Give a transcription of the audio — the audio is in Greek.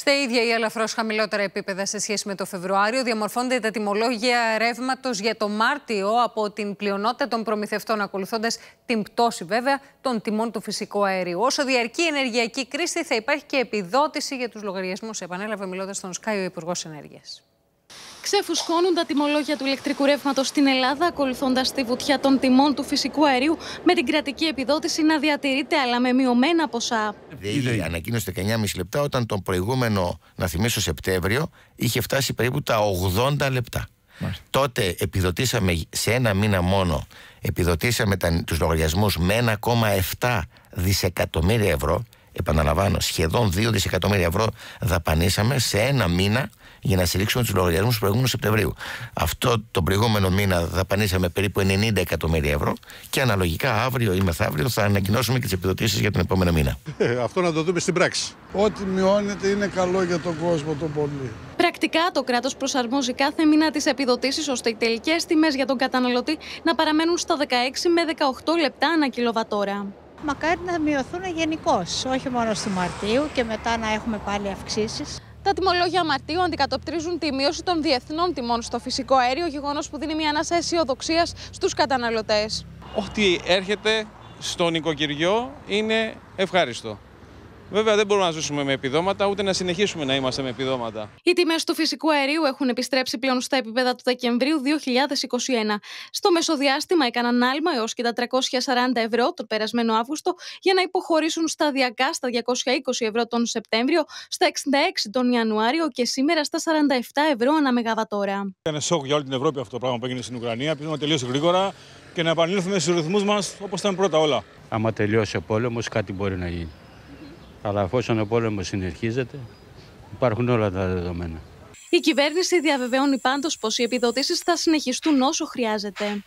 Στα ίδια ή ελαφρώς χαμηλότερα επίπεδα σε σχέση με το Φεβρουάριο, διαμορφώνται τα τιμολόγια ρεύματος για το Μάρτιο από την πλειονότητα των προμηθευτών, ακολουθώντας την πτώση βέβαια των τιμών του φυσικού αερίου. Όσο διαρκεί η ενεργειακή κρίση, θα υπάρχει και επιδότηση για τους λογαριασμούς, επανέλαβε μιλώντας στον Σκάι ο Υπουργός Ενέργειας ξεφουσκώνουν τα τιμολόγια του ηλεκτρικού ρεύματος στην Ελλάδα, ακολουθώντας τη βουτιά των τιμών του φυσικού αερίου με την κρατική επιδότηση να διατηρείται, αλλά με μειωμένα ποσά. Η ανακοίνωση 9,5 λεπτά, όταν τον προηγούμενο, να θυμίσω Σεπτέμβριο, είχε φτάσει περίπου τα 80 λεπτά. Τότε επιδοτήσαμε σε ένα μήνα μόνο επιδοτήσαμε τους λογαριασμούς με 1,7 δισεκατομμύρια ευρώ επαναλαμβάνω σχεδόν 2 δισεκατομμύρια ευρώ δαπανίσαμε σε ένα μήνα για να στηρίξουμε τους λογαριασμούς του προηγούμενου Σεπτεμβρίου. Αυτό τον προηγούμενο μήνα δαπανίσαμε περίπου 90 εκατομμύρια ευρώ και αναλογικά αύριο ή μεθαύριο θα ανακοινώσουμε και τις επιδοτήσεις για τον επόμενο μήνα. Ε, αυτό να το δούμε στην πράξη. Ό,τι μειώνεται είναι καλό για τον κόσμο τον πολύ. Πρακτικά το κράτος προσαρμόζει κάθε μήνα τις επιδοτήσεις ώστε οι τελικές τιμές για τον καταναλωτή να παραμένουν στα 16 με 18 λεπτά ανά κιλοβατόρα. Μακάρι να μειωθούν γενικώς, όχι μόνο στη Μαρτίου και μετά να έχουμε πάλι αυξήσεις. Τα τιμολόγια Μαρτίου αντικατοπτρίζουν τη μείωση των διεθνών τιμών στο φυσικό αέριο, γεγονός που δίνει μια ανάσα αισιοδοξίας στους καταναλωτές. Ό,τι έρχεται στο νοικοκυριό είναι ευχάριστο. Βέβαια, δεν μπορούμε να ζήσουμε με επιδόματα, ούτε να συνεχίσουμε να είμαστε με επιδόματα. Οι τιμές του φυσικού αερίου έχουν επιστρέψει πλέον στα επίπεδα του Δεκεμβρίου 2021. Στο μεσοδιάστημα έκαναν άλμα έως και τα 340 ευρώ το περασμένο Αύγουστο για να υποχωρήσουν σταδιακά στα 220 ευρώ τον Σεπτέμβριο, στα 66 τον Ιανουάριο και σήμερα στα 47 ευρώ ανά μεγαβατόρα. Ήταν σοκ για όλη την Ευρώπη αυτό το πράγμα που έγινε στην Ουκρανία. να τελειώσει γρήγορα και να επανέλθουμε στους ρυθμούς μας όπως ήταν πρώτα όλα. Άμα τελειώσει ο πόλεμος, κάτι μπορεί να γίνει. Αλλά εφόσον ο πόλεμος συνεχίζεται, υπάρχουν όλα τα δεδομένα. Η κυβέρνηση διαβεβαιώνει πάντως πως οι επιδοτήσεις θα συνεχιστούν όσο χρειάζεται.